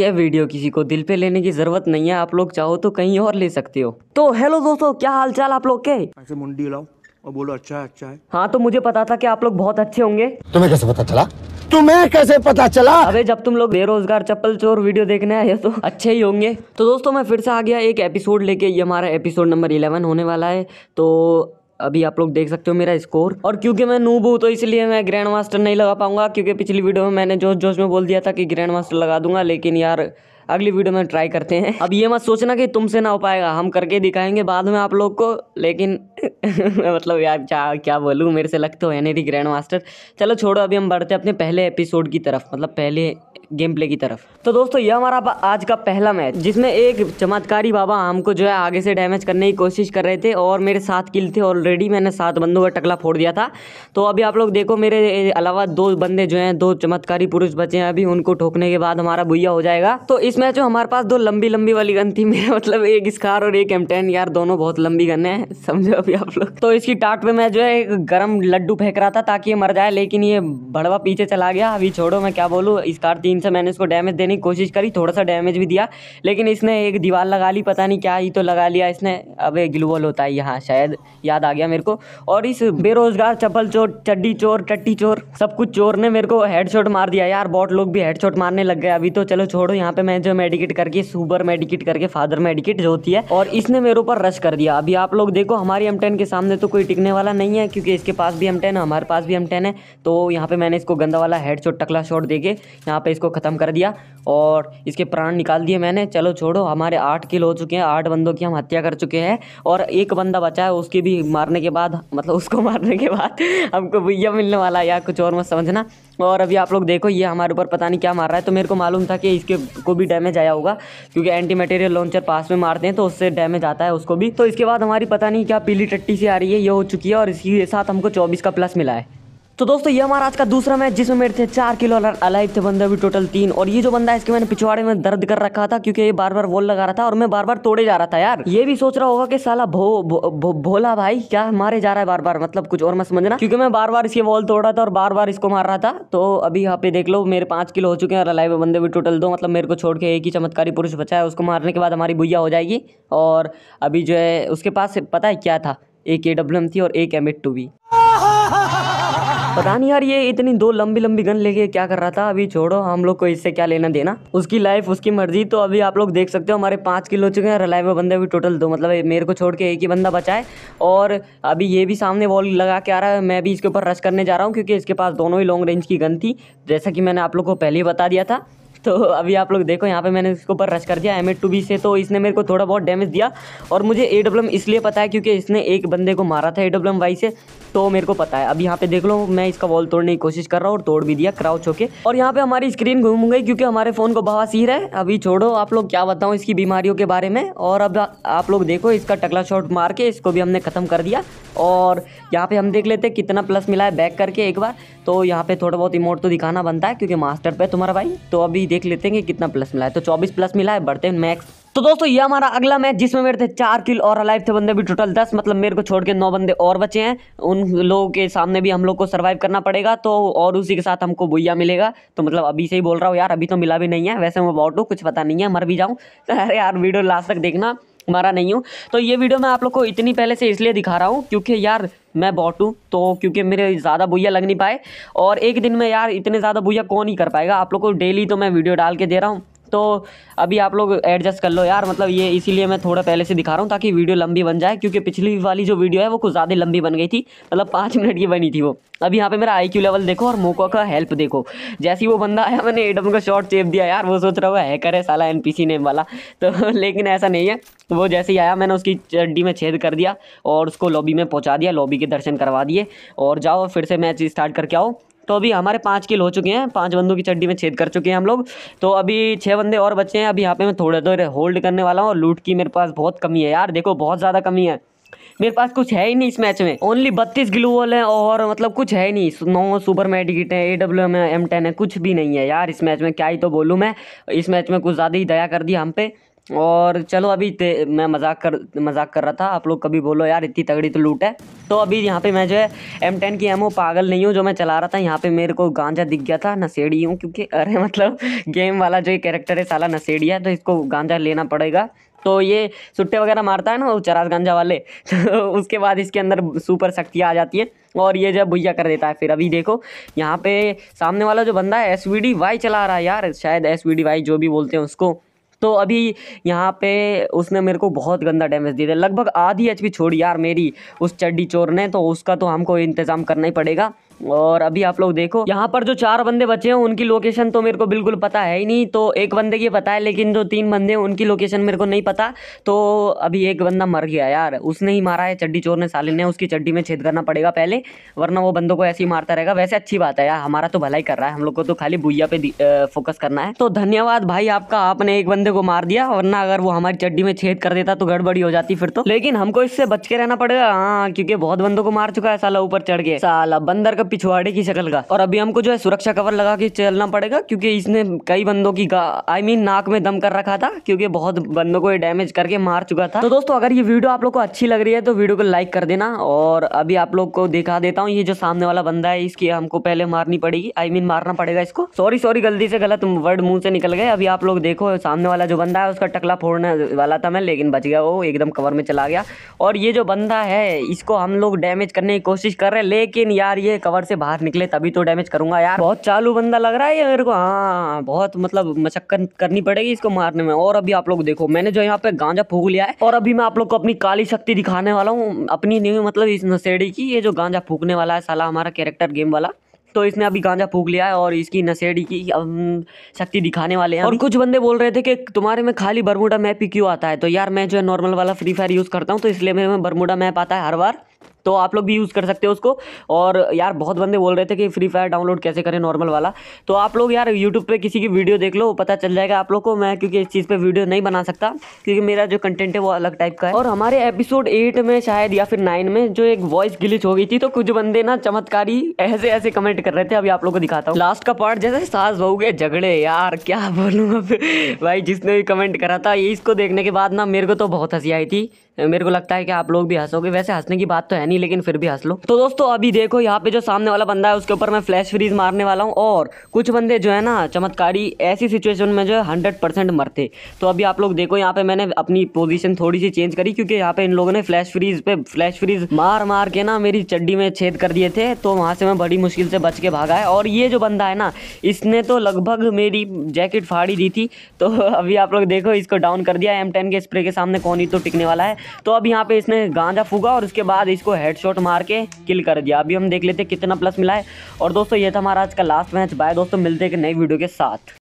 यह वीडियो किसी को दिल पे लेने की जरूरत नहीं है आप लोग चाहो तो कहीं और ले सकते हो तो हेलो दोस्तों क्या हाल चाल आप लोग के ऐसे मुंडी लाओ और बोलो अच्छा है अच्छा है हाँ तो मुझे पता था कि आप लोग बहुत अच्छे होंगे तुम्हें कैसे पता चला तुम्हें कैसे पता चला अबे जब तुम लोग बेरोजगार चप्पल चोर वीडियो देखने आए तो अच्छे ही होंगे तो दोस्तों मैं फिर से आ गया एक एपिसोड लेके ये हमारा एपिसोड नंबर 11 होने वाला है तो अभी आप लोग देख सकते हो मेरा स्कोर और क्योंकि मैं नूब हूँ तो इसलिए मैं ग्रैंड मास्टर नहीं लगा पाऊंगा क्योंकि पिछली वीडियो में मैंने जोश जोश में बोल दिया था कि ग्रैंड मास्टर लगा दूंगा लेकिन यार अगली वीडियो में ट्राई करते हैं अब ये मत सोचना कि तुमसे ना हो पाएगा हम करके दिखाएंगे बाद में आप लोग को लेकिन मतलब यार क्या क्या बोलूँ मेरे से लगते हो यानी थी ग्रैंड मास्टर चलो छोड़ो अभी हम बढ़ते अपने पहले एपिसोड की तरफ मतलब पहले गेम प्ले की तरफ तो दोस्तों यह हमारा आज का पहला मैच जिसमें एक चमत्कारी बाबा हमको जो है आगे से डैमेज करने की कोशिश कर रहे थे और मेरे सात किल थे ऑलरेडी मैंने सात बंदों का टकला फोड़ दिया था तो अभी आप लोग देखो मेरे अलावा दो बंदे जो हैं दो चमत्कारी पुरुष बचे हैं अभी उनको ठोकने के बाद हमारा भुया हो जाएगा तो इस मैच में हमारे पास दो लंबी लंबी वाली गन थी मेरा मतलब एक स्कार और एक एम यार दोनों बहुत लंबी गन है समझो अभी आप लोग तो इसकी टाट पे मैं जो है गर्म लड्डू फेंक रहा था ताकि ये मर जाए लेकिन ये बड़वा पीछे चला गया अभी छोड़ो मैं क्या बोलूँ स्कार तीन से मैंने इसको डैमेज देने की कोशिश करी थोड़ा सा डैमेज भी दिया लेकिन इसने एक दीवार लगा ली पता नहीं क्या ही तो लगा लिया इसने अब एक ग्लूवल होता है यहाँ शायद याद आ गया मेरे को और इस बेरोजगार चप्पल चोर चड्डी चोर टट्टी चोर सब कुछ चोर ने मेरे को हेडशॉट मार दिया यार बहुत लोग भी हेडशॉट मारने लग गए अभी तो चलो छोड़ो यहाँ पे मैं जो मेडिकेट करके सुपर मेडिकेट करके फादर मेडिकेट जो होती है और इसने मेरे ऊपर रश कर दिया अभी आप लोग देखो हमारी एम के सामने तो कोई टिकने वाला नहीं है क्योंकि इसके पास भी एम है हमारे पास भी एम है तो यहाँ पे मैंने इसको गंदा वाला हेड टकला शॉट दे के यहाँ पे इसको ख़त्म कर दिया और इसके प्राण निकाल दिए मैंने चलो छोड़ो हमारे आठ किल हो चुके हैं आठ बंदों की हम हत्या कर चुके हैं और एक बंदा बचा है उसके भी मारने के बाद मतलब उसको मारने के बाद हमको भैया मिलने वाला या कुछ और मत समझना और अभी आप लोग देखो ये हमारे ऊपर पता नहीं क्या मार रहा है तो मेरे को मालूम था कि इसके को भी डैमेज आया होगा क्योंकि एंटी मटेरियल लॉन्चर पास में मारते हैं तो उससे डैमेज आता है उसको भी तो इसके बाद हमारी पता नहीं क्या पीली टट्टी सी आ रही है ये हो चुकी है और इसके साथ हमको चौबीस का प्लस मिला है तो दोस्तों ये हमारा आज का दूसरा मैच जिसमें मेरे थे चार किलो अलाइव थे बंदे भी टोटल तीन और ये जो बंदा है इसके मैंने पिछवाड़े में दर्द कर रखा था क्योंकि ये बार बार वॉल लगा रहा था और मैं बार बार तोड़े जा रहा था यार ये भी सोच रहा होगा कि साला भो, भो, भो भोला भाई क्या मारे जा रहा है बार बार मतलब कुछ और मत समझना क्योंकि मैं बार बार इसके वॉल तोड़ रहा था और बार बार इसको मार रहा था तो अभी यहाँ पे देख लो मेरे पांच किलो हो चुके हैं और अलाइव बंदे भी टोटल दो मतलब मेरे को छोड़ के एक ही चमत्कारी पुरुष बचा है उसको मारने के बाद हमारी भुया हो जाएगी और अभी जो है उसके पास पता है क्या था एक ए डब्ल्यू एम थी और एक एम एड टू बी पता नहीं यार ये इतनी दो लंबी लंबी गन लेके क्या कर रहा था अभी छोड़ो हम लोग को इससे क्या लेना देना उसकी लाइफ उसकी मर्जी तो अभी आप लोग देख सकते हो हमारे पाँच किलो चुके हैं हुए बंदे अभी टोटल दो मतलब मेरे को छोड़ के एक ही बंदा बचाए और अभी ये भी सामने वॉल लगा के आ रहा है मैं भी इसके ऊपर रश करने जा रहा हूँ क्योंकि इसके पास दोनों ही लॉन्ग रेंज की गन थी जैसा कि मैंने आप लोग को पहले ही बता दिया था तो अभी आप लोग देखो यहाँ पे मैंने इसके ऊपर रश कर दिया एम एट टू बी से तो इसने मेरे को थोड़ा बहुत डैमेज दिया और मुझे ए डब्लम इसलिए पता है क्योंकि इसने एक बंदे को मारा था ए डब्लम वाई से तो मेरे को पता है अब यहाँ पे देख लो मैं इसका वॉल तोड़ने की कोशिश कर रहा हूँ और तोड़ भी दिया क्राउच होके और यहाँ पे हमारी स्क्रीन घूम गई क्योंकि हमारे फ़ोन को सीर है अभी छोड़ो आप लोग क्या बताऊँ इसकी बीमारियों के बारे में और अब आप लोग देखो इसका टकला शॉट मार के इसको भी हमने ख़त्म कर दिया और यहाँ पे हम देख लेते कितना प्लस मिला है बैक करके एक बार तो यहाँ पे थोड़ा बहुत इमोट तो दिखाना बनता है क्योंकि मास्टर पे तुम्हारा भाई तो अभी देख लेते हैं कि कितना प्लस मिला है तो चौबीस प्लस मिला है बढ़ते हैं मैक्स तो दोस्तों ये हमारा अगला मैच जिसमें मेरे थे चार किल और अलाइव थे बंदे भी टोटल दस मतलब मेरे को छोड़ के नौ बंदे और बचे हैं उन लोगों के सामने भी हम लोग को सर्वाइव करना पड़ेगा तो और उसी के साथ हमको भुया मिलेगा तो मतलब अभी से ही बोल रहा हूँ यार अभी तो मिला भी नहीं है वैसे मैं बॉटू हूँ कुछ पता नहीं है मर भी जाऊँ अरे यार वीडियो लास्ट तक देखना मारा नहीं हूँ तो ये वीडियो मैं आप लोग को इतनी पहले से इसलिए दिखा रहा हूँ क्योंकि यार मैं बॉट हूँ तो क्योंकि मेरे ज़्यादा भूया लग नहीं पाए और एक दिन में यार इतने ज़्यादा भूया कौन ही कर पाएगा आप लोग को डेली तो मैं वीडियो डाल के दे रहा हूँ तो अभी आप लोग एडजस्ट कर लो यार मतलब ये इसीलिए मैं थोड़ा पहले से दिखा रहा हूँ ताकि वीडियो लंबी बन जाए क्योंकि पिछली वाली जो वीडियो है वो कुछ ज़्यादा लंबी बन गई थी मतलब पाँच मिनट की बनी थी वो अब यहाँ पे मेरा क्यू लेवल देखो और मोको का हेल्प देखो जैसे ही वो बंदा आया मैंने एडम का शॉर्ट चेप दिया यार वो सोच रहा हुआ हैकर है साला सी नेम वाला तो लेकिन ऐसा नहीं है वो जैसे ही आया मैंने उसकी चड्डी में छेद कर दिया और उसको लॉबी में पहुँचा दिया लॉबी के दर्शन करवा दिए और जाओ फिर से मैच स्टार्ट करके आओ तो अभी हमारे पाँच किल हो चुके हैं पाँच बंदों की चड्डी में छेद कर चुके हैं हम लोग तो अभी छः बंदे और बचे हैं अभी यहाँ पे मैं थोड़ा देर तो होल्ड करने वाला हूँ और लूट की मेरे पास बहुत कमी है यार देखो बहुत ज़्यादा कमी है मेरे पास कुछ है ही नहीं इस मैच में ओनली बत्तीस ग्लू वॉल है और मतलब कुछ है ही नहीं नो सुपर मेडिकिट है A W M M ten है कुछ भी नहीं है यार इस मैच में क्या ही तो बोलूँ मैं इस मैच में कुछ ज़्यादा ही दया कर दी हम पे और चलो अभी मैं मजाक कर मजाक कर रहा था आप लोग कभी बोलो यार इतनी तगड़ी तो लूट है तो अभी यहाँ पे मैं जो है एम टेन की एम पागल नहीं हूँ जो मैं चला रहा था यहाँ पे मेरे को गांजा दिख गया था नशेड़ी हूँ क्योंकि अरे मतलब गेम वाला जो कैरेक्टर है साला नशेड़ी है तो इसको गांजा लेना पड़ेगा तो ये सुट्टे वगैरह मारता है ना वो चरास गांजा वाले तो उसके बाद इसके अंदर सुपर शक्तियाँ आ जाती है और ये जब भुया कर देता है फिर अभी देखो यहाँ पे सामने वाला जो बंदा है एस वी डी वाई चला रहा है यार शायद एस वी डी वाई जो भी बोलते हैं उसको तो अभी यहाँ पे उसने मेरे को बहुत गंदा डैमेज दिया था लगभग आधी एच छोड़ी यार मेरी उस चड्डी चोर ने तो उसका तो हमको इंतज़ाम करना ही पड़ेगा और अभी आप लोग देखो यहाँ पर जो चार बंदे बचे हैं उनकी लोकेशन तो मेरे को बिल्कुल पता है ही नहीं तो एक बंदे की पता है लेकिन जो तीन बंदे हैं उनकी लोकेशन मेरे को नहीं पता तो अभी एक बंदा मर गया यार उसने ही मारा है चड्डी चोर ने साले ने उसकी चड्डी में छेद करना पड़ेगा पहले वरना वो बंदों को ऐसे ही मारता रहेगा वैसे अच्छी बात है यार हमारा तो भलाई कर रहा है हम लोग को तो खाली बुइया पे फोकस करना है तो धन्यवाद भाई आपका आपने एक बंदे को मार दिया वरना अगर वो हमारी चड्डी में छेद कर देता तो गड़बड़ी हो जाती फिर तो लेकिन हमको इससे बच के रहना पड़ेगा हाँ क्योंकि बहुत बंदों को मार चुका है साला ऊपर चढ़ के साला बंदर का पिछवाड़े की शक्ल का और अभी हमको जो है सुरक्षा कवर लगा के चलना पड़ेगा क्योंकि इसने कई बंदों की आई मीन नाक में दम कर रखा था क्योंकि बहुत बंदों को ये डैमेज करके मार चुका था तो दोस्तों अगर ये वीडियो आप लोग को अच्छी लग रही है तो वीडियो को लाइक कर देना और अभी आप लोग को दिखा देता हूँ ये जो सामने वाला बंदा है इसकी हमको पहले मारनी पड़ेगी आई मीन मारना पड़ेगा इसको सॉरी सॉरी गलती से गलत वर्ड मुंह से निकल गए अभी आप लोग देखो सामने वाला जो बंदा है उसका टकला फोड़ने वाला था मैं लेकिन बच गया वो एकदम कवर में चला गया और ये जो बंदा है इसको हम लोग डैमेज करने की कोशिश कर रहे हैं लेकिन यार ये कवर टावर से बाहर निकले तभी तो डैमेज करूंगा यार बहुत चालू बंदा लग रहा है ये मेरे को हाँ बहुत मतलब मचक्कर करनी पड़ेगी इसको मारने में और अभी आप लोग देखो मैंने जो यहाँ पे गांजा फूक लिया है और अभी मैं आप लोग को अपनी काली शक्ति दिखाने वाला हूँ अपनी नहीं मतलब इस नशेड़ी की ये जो गांजा फूकने वाला है साला हमारा कैरेक्टर गेम वाला तो इसने अभी गांजा फूक लिया है और इसकी नशेड़ी की शक्ति दिखाने वाले हैं और कुछ बंदे बोल रहे थे कि तुम्हारे में खाली बरमूडा मैप ही क्यों आता है तो यार मैं जो है नॉर्मल वाला फ्री फायर यूज़ करता हूँ तो इसलिए मेरे में बरमूडा मैप आता है हर बार तो आप लोग भी यूज़ कर सकते हो उसको और यार बहुत बंदे बोल रहे थे कि फ्री फायर डाउनलोड कैसे करें नॉर्मल वाला तो आप लोग यार यूट्यूब पे किसी की वीडियो देख लो पता चल जाएगा आप लोग को मैं क्योंकि इस चीज़ पे वीडियो नहीं बना सकता क्योंकि मेरा जो कंटेंट है वो अलग टाइप का है और हमारे एपिसोड एट में शायद या फिर नाइन में जो एक वॉइस गिलिच हो गई थी तो कुछ बंदे ना चमत्कारी ऐसे ऐसे कमेंट कर रहे थे अभी आप लोग को दिखाता हूँ लास्ट का पार्ट जैसे सास बहू के झगड़े यार क्या बोलूँ भाई जिसने भी कमेंट करा था इसको देखने के बाद ना मेरे को तो बहुत हंसी आई थी मेरे को लगता है कि आप लोग भी हंसोगे वैसे हंसने की बात तो है नहीं लेकिन फिर भी हंस लो तो दोस्तों अभी देखो यहाँ पे जो सामने वाला बंदा है उसके ऊपर मैं फ्लैश फ्रीज मारने वाला हूँ और कुछ बंदे जो है ना चमत्कारी ऐसी सिचुएशन में जो है हंड्रेड मरते तो अभी आप लोग देखो यहाँ पे मैंने अपनी पोजिशन थोड़ी सी चेंज करी क्योंकि यहाँ पे इन लोगों ने फ्लैश फ्रीज पे फ्लैश फ्रीज मार मार के ना मेरी चड्डी में छेद कर दिए थे तो वहाँ से मैं बड़ी मुश्किल से बच के भागा है और ये जो बंदा है ना इसने तो लगभग मेरी जैकेट फाड़ी दी थी तो अभी आप लोग देखो इसको डाउन कर दिया एम टेन के स्प्रे के सामने कौन ही तो टिकने वाला है तो अब यहाँ पे इसने गांजा फूका और उसके बाद इसको हेडशॉट मार के किल कर दिया अभी हम देख लेते कितना प्लस मिला है और दोस्तों ये था हमारा आज का लास्ट मैच बाय दोस्तों मिलते हैं एक नई वीडियो के साथ